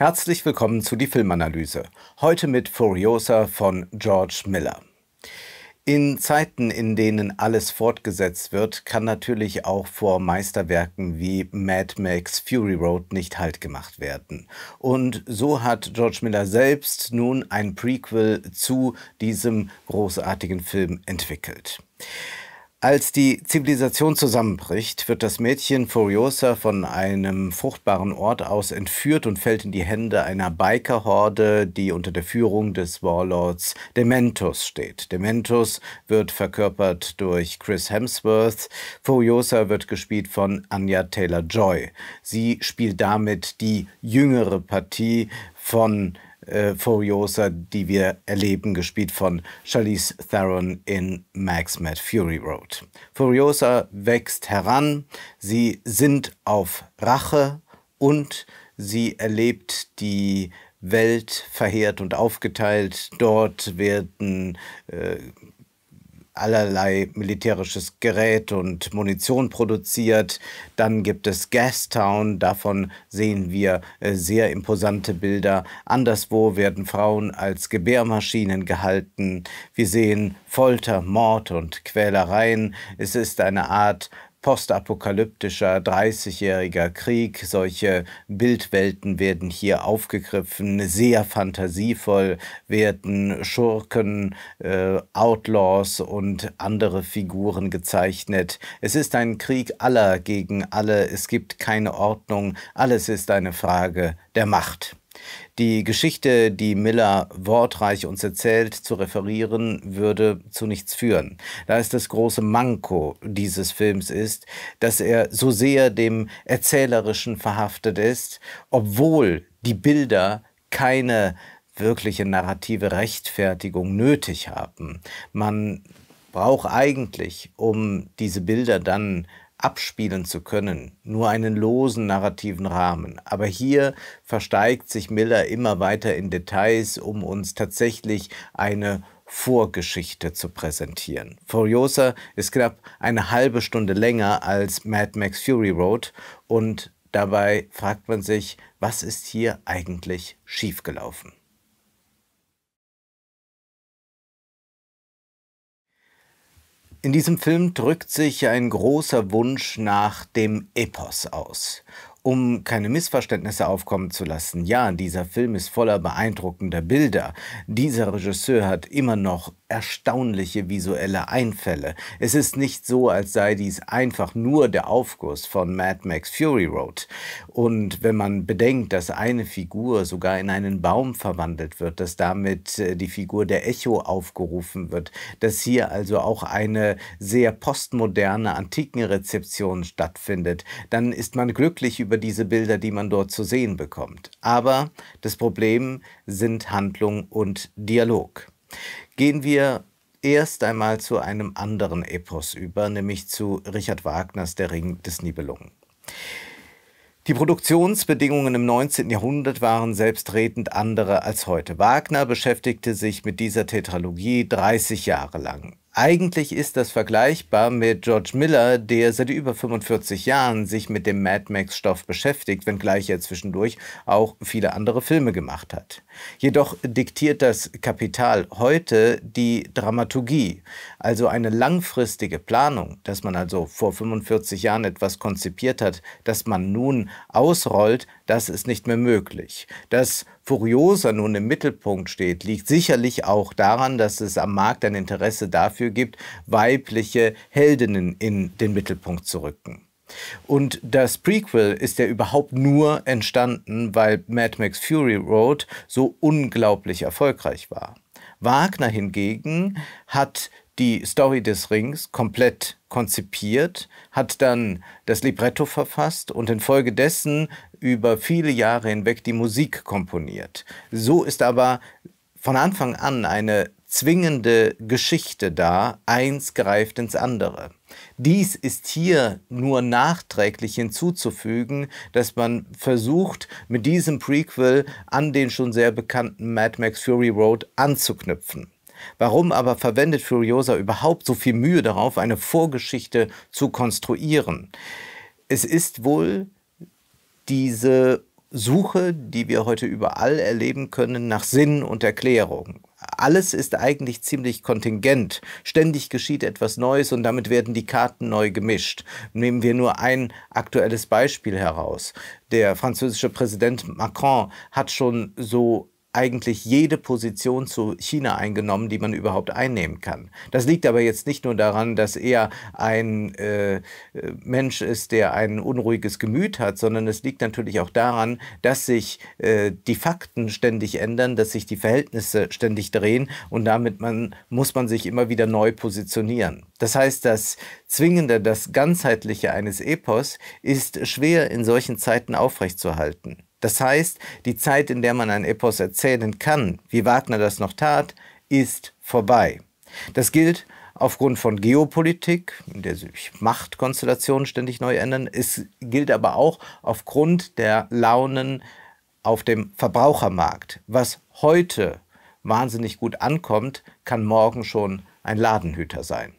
Herzlich willkommen zu die Filmanalyse. Heute mit Furiosa von George Miller. In Zeiten, in denen alles fortgesetzt wird, kann natürlich auch vor Meisterwerken wie Mad Max Fury Road nicht Halt gemacht werden. Und so hat George Miller selbst nun ein Prequel zu diesem großartigen Film entwickelt. Als die Zivilisation zusammenbricht, wird das Mädchen Furiosa von einem fruchtbaren Ort aus entführt und fällt in die Hände einer Bikerhorde, die unter der Führung des Warlords Dementus steht. Dementus wird verkörpert durch Chris Hemsworth. Furiosa wird gespielt von Anya Taylor-Joy. Sie spielt damit die jüngere Partie von äh, Furiosa, die wir erleben, gespielt von Charlize Theron in Max Mad Fury Road. Furiosa wächst heran, sie sind auf Rache und sie erlebt die Welt verheert und aufgeteilt. Dort werden äh, allerlei militärisches Gerät und Munition produziert. Dann gibt es Gastown, davon sehen wir äh, sehr imposante Bilder. Anderswo werden Frauen als Gebärmaschinen gehalten. Wir sehen Folter, Mord und Quälereien. Es ist eine Art postapokalyptischer 30-jähriger Krieg. Solche Bildwelten werden hier aufgegriffen, sehr fantasievoll werden Schurken, äh, Outlaws und andere Figuren gezeichnet. Es ist ein Krieg aller gegen alle, es gibt keine Ordnung, alles ist eine Frage der Macht. Die Geschichte, die Miller wortreich uns erzählt, zu referieren, würde zu nichts führen. Da es das große Manko dieses Films ist, dass er so sehr dem Erzählerischen verhaftet ist, obwohl die Bilder keine wirkliche narrative Rechtfertigung nötig haben. Man braucht eigentlich, um diese Bilder dann abspielen zu können, nur einen losen narrativen Rahmen. Aber hier versteigt sich Miller immer weiter in Details, um uns tatsächlich eine Vorgeschichte zu präsentieren. Furiosa ist knapp eine halbe Stunde länger als Mad Max Fury Road und dabei fragt man sich, was ist hier eigentlich schiefgelaufen? In diesem Film drückt sich ein großer Wunsch nach dem Epos aus. Um keine Missverständnisse aufkommen zu lassen, ja, dieser Film ist voller beeindruckender Bilder. Dieser Regisseur hat immer noch erstaunliche visuelle Einfälle. Es ist nicht so, als sei dies einfach nur der Aufguss von Mad Max Fury Road. Und wenn man bedenkt, dass eine Figur sogar in einen Baum verwandelt wird, dass damit äh, die Figur der Echo aufgerufen wird, dass hier also auch eine sehr postmoderne antiken Rezeption stattfindet, dann ist man glücklich über diese Bilder, die man dort zu sehen bekommt. Aber das Problem sind Handlung und Dialog. Gehen wir erst einmal zu einem anderen Epos über, nämlich zu Richard Wagners Der Ring des Nibelungen. Die Produktionsbedingungen im 19. Jahrhundert waren selbstredend andere als heute. Wagner beschäftigte sich mit dieser Tetralogie 30 Jahre lang. Eigentlich ist das vergleichbar mit George Miller, der seit über 45 Jahren sich mit dem Mad Max-Stoff beschäftigt, wenngleich er zwischendurch auch viele andere Filme gemacht hat. Jedoch diktiert das Kapital heute die Dramaturgie, also eine langfristige Planung, dass man also vor 45 Jahren etwas konzipiert hat, das man nun ausrollt, das ist nicht mehr möglich. Dass Furiosa nun im Mittelpunkt steht, liegt sicherlich auch daran, dass es am Markt ein Interesse dafür gibt, weibliche Heldinnen in den Mittelpunkt zu rücken. Und das Prequel ist ja überhaupt nur entstanden, weil Mad Max Fury Road so unglaublich erfolgreich war. Wagner hingegen hat die Story des Rings komplett konzipiert, hat dann das Libretto verfasst und infolgedessen über viele Jahre hinweg die Musik komponiert. So ist aber von Anfang an eine zwingende Geschichte da, eins greift ins andere. Dies ist hier nur nachträglich hinzuzufügen, dass man versucht, mit diesem Prequel an den schon sehr bekannten Mad Max Fury Road anzuknüpfen. Warum aber verwendet Furiosa überhaupt so viel Mühe darauf, eine Vorgeschichte zu konstruieren? Es ist wohl diese Suche, die wir heute überall erleben können, nach Sinn und Erklärung. Alles ist eigentlich ziemlich kontingent. Ständig geschieht etwas Neues und damit werden die Karten neu gemischt. Nehmen wir nur ein aktuelles Beispiel heraus. Der französische Präsident Macron hat schon so eigentlich jede Position zu China eingenommen, die man überhaupt einnehmen kann. Das liegt aber jetzt nicht nur daran, dass er ein äh, äh, Mensch ist, der ein unruhiges Gemüt hat, sondern es liegt natürlich auch daran, dass sich äh, die Fakten ständig ändern, dass sich die Verhältnisse ständig drehen und damit man, muss man sich immer wieder neu positionieren. Das heißt, das Zwingende, das Ganzheitliche eines Epos ist schwer in solchen Zeiten aufrechtzuerhalten. Das heißt, die Zeit, in der man ein Epos erzählen kann, wie Wagner das noch tat, ist vorbei. Das gilt aufgrund von Geopolitik, in der sich Machtkonstellationen ständig neu ändern. Es gilt aber auch aufgrund der Launen auf dem Verbrauchermarkt. Was heute wahnsinnig gut ankommt, kann morgen schon ein Ladenhüter sein.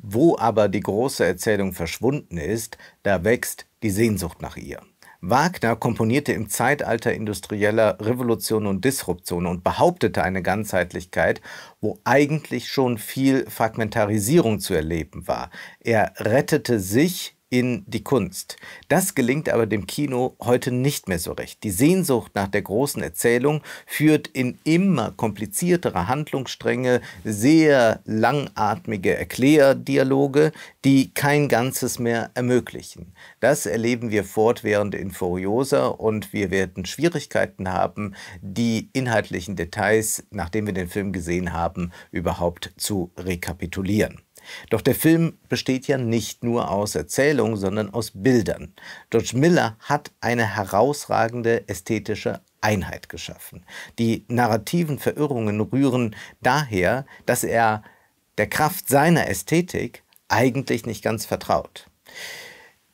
Wo aber die große Erzählung verschwunden ist, da wächst die Sehnsucht nach ihr. Wagner komponierte im Zeitalter industrieller Revolution und Disruption und behauptete eine Ganzheitlichkeit, wo eigentlich schon viel Fragmentarisierung zu erleben war. Er rettete sich in die Kunst. Das gelingt aber dem Kino heute nicht mehr so recht. Die Sehnsucht nach der großen Erzählung führt in immer kompliziertere Handlungsstränge, sehr langatmige Erklärdialoge, die kein Ganzes mehr ermöglichen. Das erleben wir fortwährend in Furiosa und wir werden Schwierigkeiten haben, die inhaltlichen Details, nachdem wir den Film gesehen haben, überhaupt zu rekapitulieren. Doch der Film besteht ja nicht nur aus Erzählungen, sondern aus Bildern. George Miller hat eine herausragende ästhetische Einheit geschaffen. Die narrativen Verirrungen rühren daher, dass er der Kraft seiner Ästhetik eigentlich nicht ganz vertraut.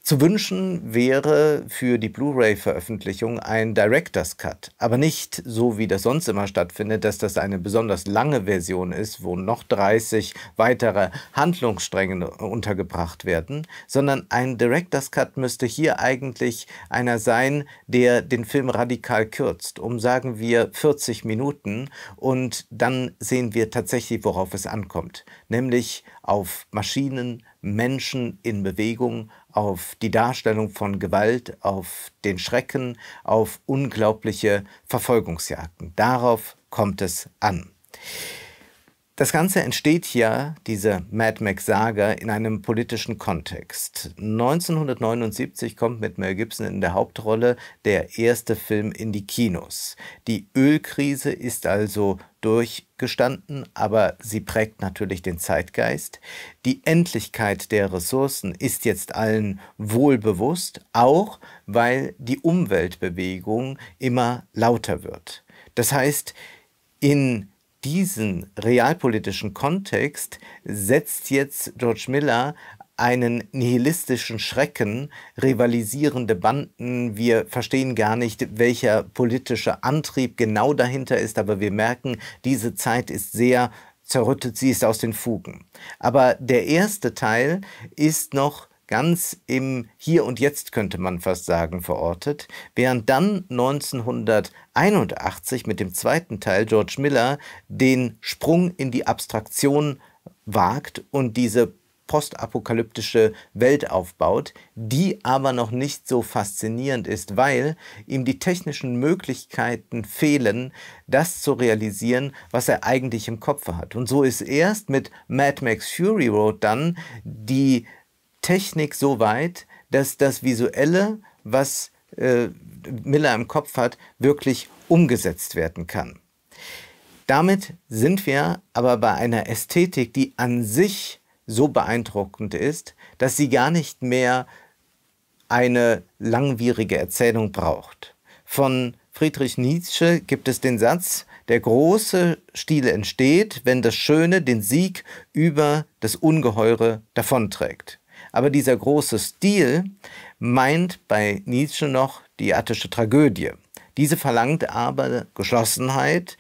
Zu wünschen wäre für die Blu-ray-Veröffentlichung ein Director's Cut, aber nicht so, wie das sonst immer stattfindet, dass das eine besonders lange Version ist, wo noch 30 weitere Handlungsstränge untergebracht werden, sondern ein Director's Cut müsste hier eigentlich einer sein, der den Film radikal kürzt, um sagen wir 40 Minuten und dann sehen wir tatsächlich, worauf es ankommt, nämlich auf Maschinen, Menschen in Bewegung, auf die Darstellung von Gewalt, auf den Schrecken, auf unglaubliche Verfolgungsjagden. Darauf kommt es an. Das Ganze entsteht ja, diese Mad Max-Saga, in einem politischen Kontext. 1979 kommt mit Mel Gibson in der Hauptrolle der erste Film in die Kinos. Die Ölkrise ist also durchgestanden, aber sie prägt natürlich den Zeitgeist. Die Endlichkeit der Ressourcen ist jetzt allen wohlbewusst, auch weil die Umweltbewegung immer lauter wird. Das heißt, in diesen realpolitischen Kontext setzt jetzt George Miller einen nihilistischen Schrecken, rivalisierende Banden. Wir verstehen gar nicht, welcher politische Antrieb genau dahinter ist, aber wir merken, diese Zeit ist sehr zerrüttet, sie ist aus den Fugen. Aber der erste Teil ist noch ganz im Hier und Jetzt könnte man fast sagen verortet, während dann 1981 mit dem zweiten Teil George Miller den Sprung in die Abstraktion wagt und diese postapokalyptische Welt aufbaut, die aber noch nicht so faszinierend ist, weil ihm die technischen Möglichkeiten fehlen, das zu realisieren, was er eigentlich im Kopf hat. Und so ist erst mit Mad Max Fury Road dann die Technik so weit, dass das Visuelle, was äh, Miller im Kopf hat, wirklich umgesetzt werden kann. Damit sind wir aber bei einer Ästhetik, die an sich so beeindruckend ist, dass sie gar nicht mehr eine langwierige Erzählung braucht. Von Friedrich Nietzsche gibt es den Satz, der große Stil entsteht, wenn das Schöne den Sieg über das Ungeheure davonträgt. Aber dieser große Stil meint bei Nietzsche noch die attische Tragödie. Diese verlangt aber Geschlossenheit,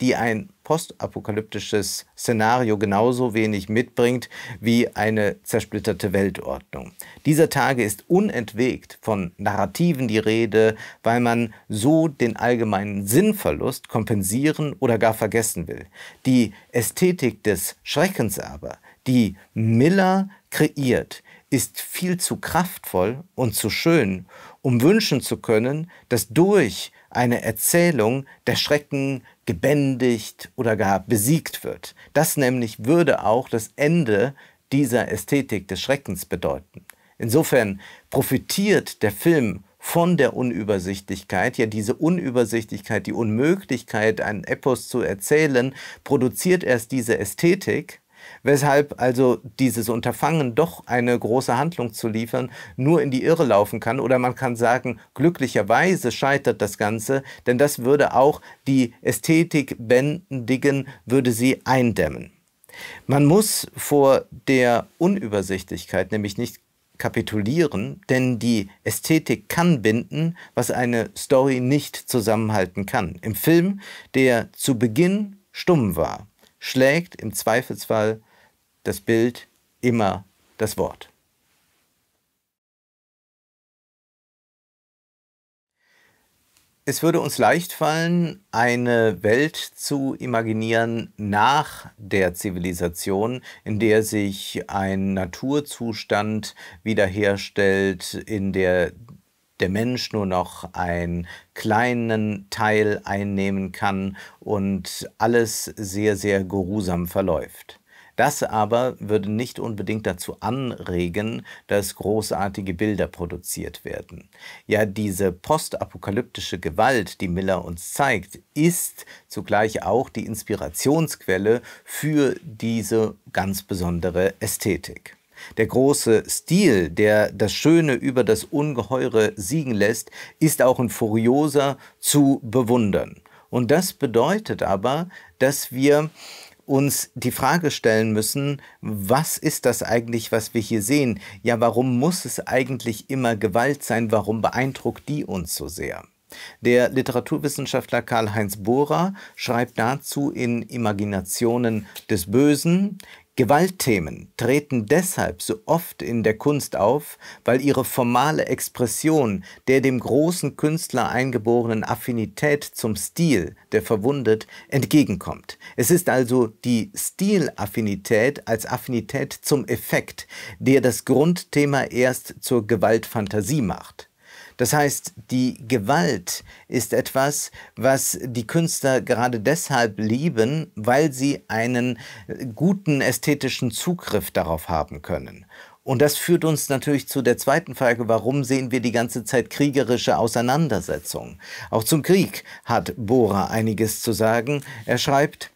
die ein postapokalyptisches Szenario genauso wenig mitbringt wie eine zersplitterte Weltordnung. Dieser Tage ist unentwegt von Narrativen die Rede, weil man so den allgemeinen Sinnverlust kompensieren oder gar vergessen will. Die Ästhetik des Schreckens aber, die Miller kreiert, ist viel zu kraftvoll und zu schön, um wünschen zu können, dass durch eine Erzählung der Schrecken gebändigt oder gar besiegt wird. Das nämlich würde auch das Ende dieser Ästhetik des Schreckens bedeuten. Insofern profitiert der Film von der Unübersichtlichkeit, ja diese Unübersichtlichkeit, die Unmöglichkeit, einen Epos zu erzählen, produziert erst diese Ästhetik weshalb also dieses Unterfangen doch eine große Handlung zu liefern nur in die Irre laufen kann oder man kann sagen, glücklicherweise scheitert das Ganze, denn das würde auch die Ästhetik bändigen, würde sie eindämmen. Man muss vor der Unübersichtlichkeit nämlich nicht kapitulieren, denn die Ästhetik kann binden, was eine Story nicht zusammenhalten kann. Im Film, der zu Beginn stumm war, schlägt im Zweifelsfall das Bild immer das Wort. Es würde uns leicht fallen, eine Welt zu imaginieren nach der Zivilisation, in der sich ein Naturzustand wiederherstellt, in der der Mensch nur noch einen kleinen Teil einnehmen kann und alles sehr, sehr geruhsam verläuft. Das aber würde nicht unbedingt dazu anregen, dass großartige Bilder produziert werden. Ja, diese postapokalyptische Gewalt, die Miller uns zeigt, ist zugleich auch die Inspirationsquelle für diese ganz besondere Ästhetik. Der große Stil, der das Schöne über das Ungeheure siegen lässt, ist auch in Furioser zu bewundern. Und das bedeutet aber, dass wir uns die Frage stellen müssen, was ist das eigentlich, was wir hier sehen? Ja, warum muss es eigentlich immer Gewalt sein? Warum beeindruckt die uns so sehr? Der Literaturwissenschaftler Karl-Heinz Bohrer schreibt dazu in Imaginationen des Bösen, Gewaltthemen treten deshalb so oft in der Kunst auf, weil ihre formale Expression der dem großen Künstler eingeborenen Affinität zum Stil, der verwundet, entgegenkommt. Es ist also die Stilaffinität als Affinität zum Effekt, der das Grundthema erst zur Gewaltfantasie macht. Das heißt, die Gewalt ist etwas, was die Künstler gerade deshalb lieben, weil sie einen guten ästhetischen Zugriff darauf haben können. Und das führt uns natürlich zu der zweiten Frage, warum sehen wir die ganze Zeit kriegerische Auseinandersetzungen? Auch zum Krieg hat Bohrer einiges zu sagen. Er schreibt,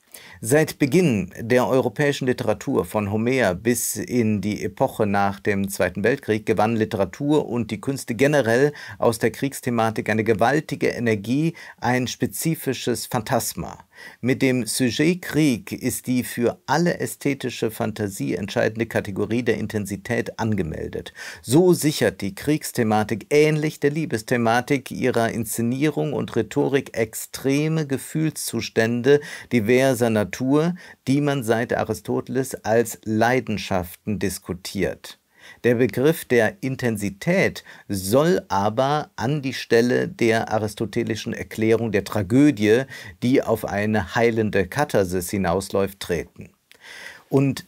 Seit Beginn der europäischen Literatur von Homer bis in die Epoche nach dem Zweiten Weltkrieg gewann Literatur und die Künste generell aus der Kriegsthematik eine gewaltige Energie, ein spezifisches Phantasma. Mit dem Sujet Krieg ist die für alle ästhetische Fantasie entscheidende Kategorie der Intensität angemeldet. So sichert die Kriegsthematik ähnlich der Liebesthematik ihrer Inszenierung und Rhetorik extreme Gefühlszustände diverser Natur, die man seit Aristoteles als Leidenschaften diskutiert. Der Begriff der Intensität soll aber an die Stelle der aristotelischen Erklärung der Tragödie, die auf eine heilende Katharsis hinausläuft, treten. Und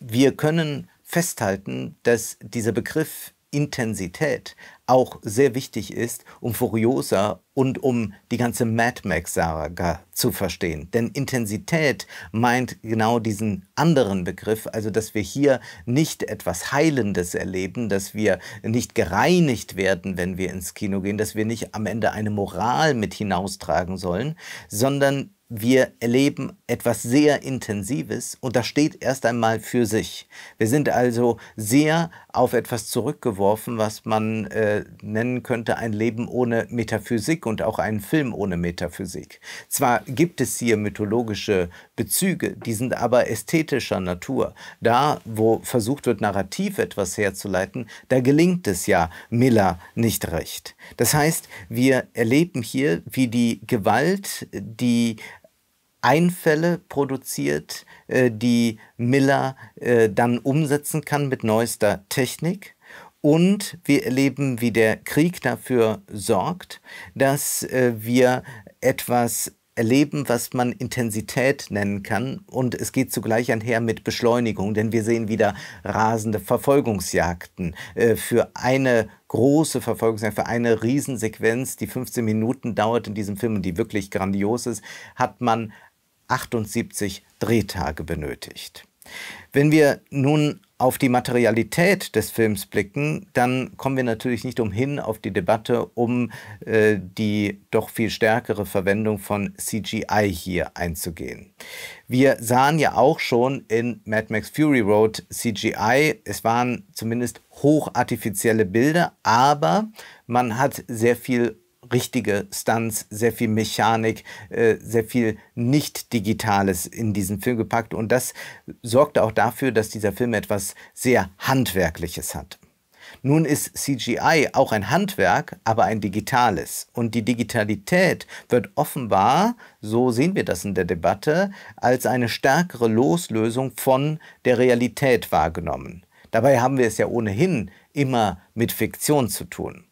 wir können festhalten, dass dieser Begriff Intensität auch sehr wichtig ist, um Furiosa und um die ganze Mad Max-Saga zu verstehen. Denn Intensität meint genau diesen anderen Begriff, also dass wir hier nicht etwas Heilendes erleben, dass wir nicht gereinigt werden, wenn wir ins Kino gehen, dass wir nicht am Ende eine Moral mit hinaustragen sollen, sondern wir erleben etwas sehr Intensives und das steht erst einmal für sich. Wir sind also sehr auf etwas zurückgeworfen, was man äh, nennen könnte ein Leben ohne Metaphysik und auch einen Film ohne Metaphysik. Zwar gibt es hier mythologische Bezüge, die sind aber ästhetischer Natur. Da, wo versucht wird, narrativ etwas herzuleiten, da gelingt es ja Miller nicht recht. Das heißt, wir erleben hier, wie die Gewalt, die Einfälle produziert, äh, die Miller äh, dann umsetzen kann mit neuester Technik. Und wir erleben, wie der Krieg dafür sorgt, dass äh, wir etwas erleben, was man Intensität nennen kann. Und es geht zugleich einher mit Beschleunigung, denn wir sehen wieder rasende Verfolgungsjagden. für eine große Verfolgungsjagd, für eine Riesensequenz, die 15 Minuten dauert in diesem Film und die wirklich grandios ist, hat man 78 Drehtage benötigt. Wenn wir nun auf die Materialität des Films blicken, dann kommen wir natürlich nicht umhin auf die Debatte um äh, die doch viel stärkere Verwendung von CGI hier einzugehen. Wir sahen ja auch schon in Mad Max Fury Road CGI, es waren zumindest hochartifizielle Bilder, aber man hat sehr viel richtige Stunts, sehr viel Mechanik, äh, sehr viel Nicht-Digitales in diesen Film gepackt. Und das sorgte auch dafür, dass dieser Film etwas sehr Handwerkliches hat. Nun ist CGI auch ein Handwerk, aber ein digitales. Und die Digitalität wird offenbar, so sehen wir das in der Debatte, als eine stärkere Loslösung von der Realität wahrgenommen. Dabei haben wir es ja ohnehin immer mit Fiktion zu tun.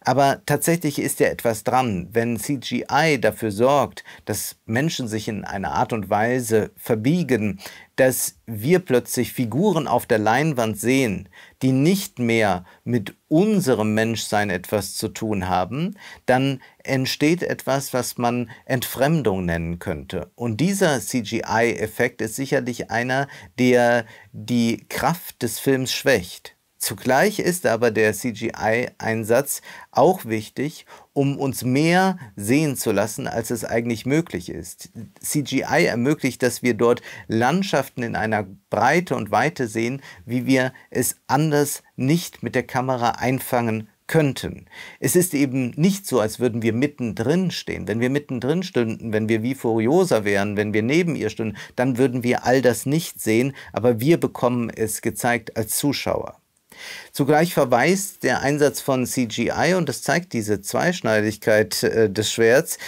Aber tatsächlich ist ja etwas dran. Wenn CGI dafür sorgt, dass Menschen sich in einer Art und Weise verbiegen, dass wir plötzlich Figuren auf der Leinwand sehen, die nicht mehr mit unserem Menschsein etwas zu tun haben, dann entsteht etwas, was man Entfremdung nennen könnte. Und dieser CGI-Effekt ist sicherlich einer, der die Kraft des Films schwächt. Zugleich ist aber der CGI-Einsatz auch wichtig, um uns mehr sehen zu lassen, als es eigentlich möglich ist. CGI ermöglicht, dass wir dort Landschaften in einer Breite und Weite sehen, wie wir es anders nicht mit der Kamera einfangen könnten. Es ist eben nicht so, als würden wir mittendrin stehen. Wenn wir mittendrin stünden, wenn wir wie Furiosa wären, wenn wir neben ihr stünden, dann würden wir all das nicht sehen, aber wir bekommen es gezeigt als Zuschauer. Zugleich verweist der Einsatz von CGI, und das zeigt diese Zweischneidigkeit äh, des Schwerts,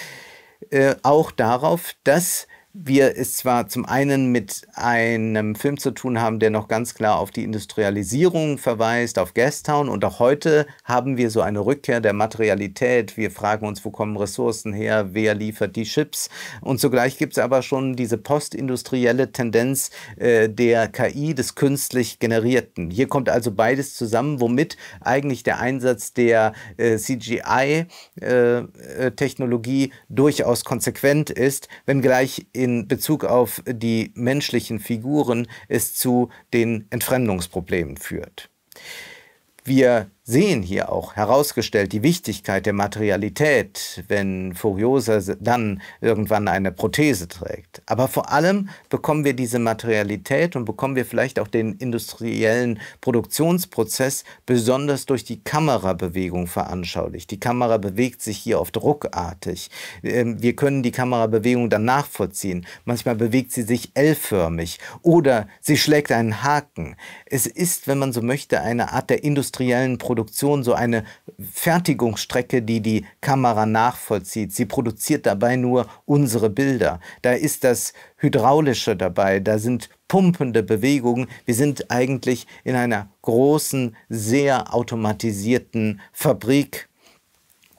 äh, auch darauf, dass wir es zwar zum einen mit einem Film zu tun haben, der noch ganz klar auf die Industrialisierung verweist, auf Gastown und auch heute haben wir so eine Rückkehr der Materialität. Wir fragen uns, wo kommen Ressourcen her, wer liefert die Chips und zugleich gibt es aber schon diese postindustrielle Tendenz äh, der KI, des künstlich generierten. Hier kommt also beides zusammen, womit eigentlich der Einsatz der äh, CGI-Technologie äh, äh durchaus konsequent ist, wenngleich in Bezug auf die menschlichen Figuren es zu den Entfremdungsproblemen führt. Wir sehen hier auch herausgestellt die Wichtigkeit der Materialität, wenn Furiosa dann irgendwann eine Prothese trägt. Aber vor allem bekommen wir diese Materialität und bekommen wir vielleicht auch den industriellen Produktionsprozess besonders durch die Kamerabewegung veranschaulicht. Die Kamera bewegt sich hier oft ruckartig. Ähm, wir können die Kamerabewegung dann nachvollziehen. Manchmal bewegt sie sich L-förmig oder sie schlägt einen Haken. Es ist, wenn man so möchte, eine Art der industriellen Produktion Produktion so eine Fertigungsstrecke, die die Kamera nachvollzieht. Sie produziert dabei nur unsere Bilder. Da ist das Hydraulische dabei, da sind pumpende Bewegungen. Wir sind eigentlich in einer großen, sehr automatisierten Fabrik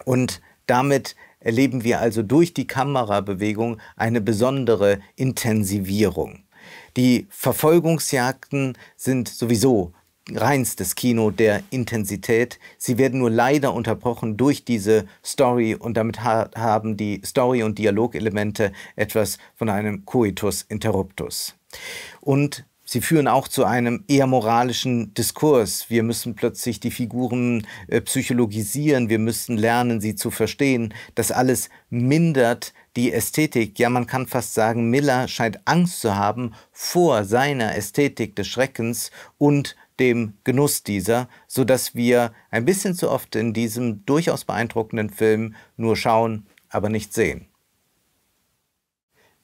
und damit erleben wir also durch die Kamerabewegung eine besondere Intensivierung. Die Verfolgungsjagden sind sowieso reinstes Kino der Intensität. Sie werden nur leider unterbrochen durch diese Story und damit ha haben die Story- und Dialogelemente etwas von einem Coitus interruptus. Und Sie führen auch zu einem eher moralischen Diskurs. Wir müssen plötzlich die Figuren äh, psychologisieren, wir müssen lernen, sie zu verstehen. Das alles mindert die Ästhetik. Ja, man kann fast sagen, Miller scheint Angst zu haben vor seiner Ästhetik des Schreckens und dem Genuss dieser, sodass wir ein bisschen zu oft in diesem durchaus beeindruckenden Film nur schauen, aber nicht sehen.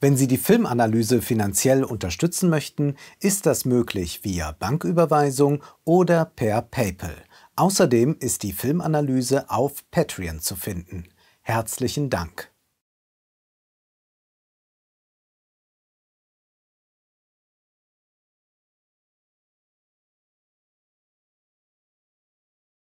Wenn Sie die Filmanalyse finanziell unterstützen möchten, ist das möglich via Banküberweisung oder per PayPal. Außerdem ist die Filmanalyse auf Patreon zu finden. Herzlichen Dank.